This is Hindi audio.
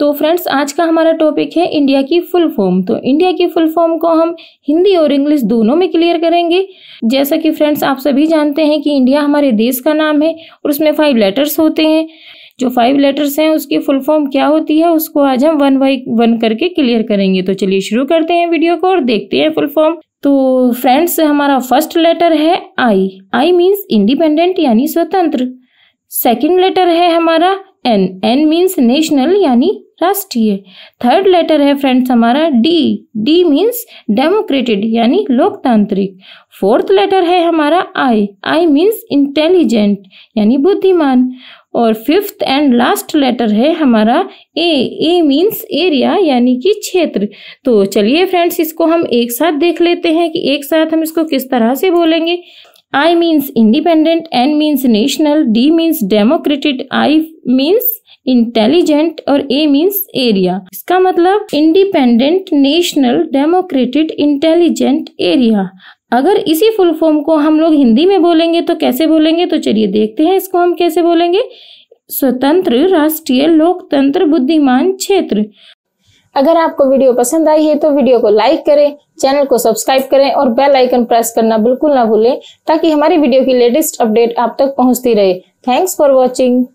तो फ्रेंड्स आज का हमारा टॉपिक है इंडिया की फुल फॉर्म तो इंडिया की फुल फॉर्म को हम हिंदी और इंग्लिश दोनों में क्लियर करेंगे जैसा कि फ्रेंड्स आप सभी जानते हैं कि इंडिया हमारे देश का नाम है और उसमें फाइव लेटर्स होते हैं जो फाइव लेटर्स हैं उसकी फुल फॉर्म क्या होती है उसको आज हम वन बाई वन करके क्लियर करेंगे तो चलिए शुरू करते हैं वीडियो को और देखते हैं फुल फॉर्म तो फ्रेंड्स हमारा फर्स्ट लेटर है आई आई मीन्स इंडिपेंडेंट यानी स्वतंत्र सेकेंड लेटर है हमारा एन एन मीन्स नेशनल यानी राष्ट्रीय थर्ड लेटर है फ्रेंड्स हमारा डी डी मीन्स डेमोक्रेटेड यानी लोकतांत्रिक फोर्थ लेटर है हमारा आई आई मीन्स इंटेलिजेंट यानी बुद्धिमान और फिफ्थ एंड लास्ट लेटर है हमारा ए ए मीन्स एरिया यानी कि क्षेत्र तो चलिए फ्रेंड्स इसको हम एक साथ देख लेते हैं कि एक साथ हम इसको किस तरह से बोलेंगे I means independent, N means national, D means democratic, I means intelligent और ए मीन्स एरिया इसका मतलब independent national democratic intelligent area अगर इसी फुल फॉर्म को हम लोग हिंदी में बोलेंगे तो कैसे बोलेंगे तो चलिए देखते हैं इसको हम कैसे बोलेंगे स्वतंत्र राष्ट्रीय लोकतंत्र बुद्धिमान क्षेत्र अगर आपको वीडियो पसंद आई है तो वीडियो को लाइक करें चैनल को सब्सक्राइब करें और बेल आइकन प्रेस करना बिल्कुल ना भूलें ताकि हमारी वीडियो की लेटेस्ट अपडेट आप तक पहुंचती रहे थैंक्स फॉर वॉचिंग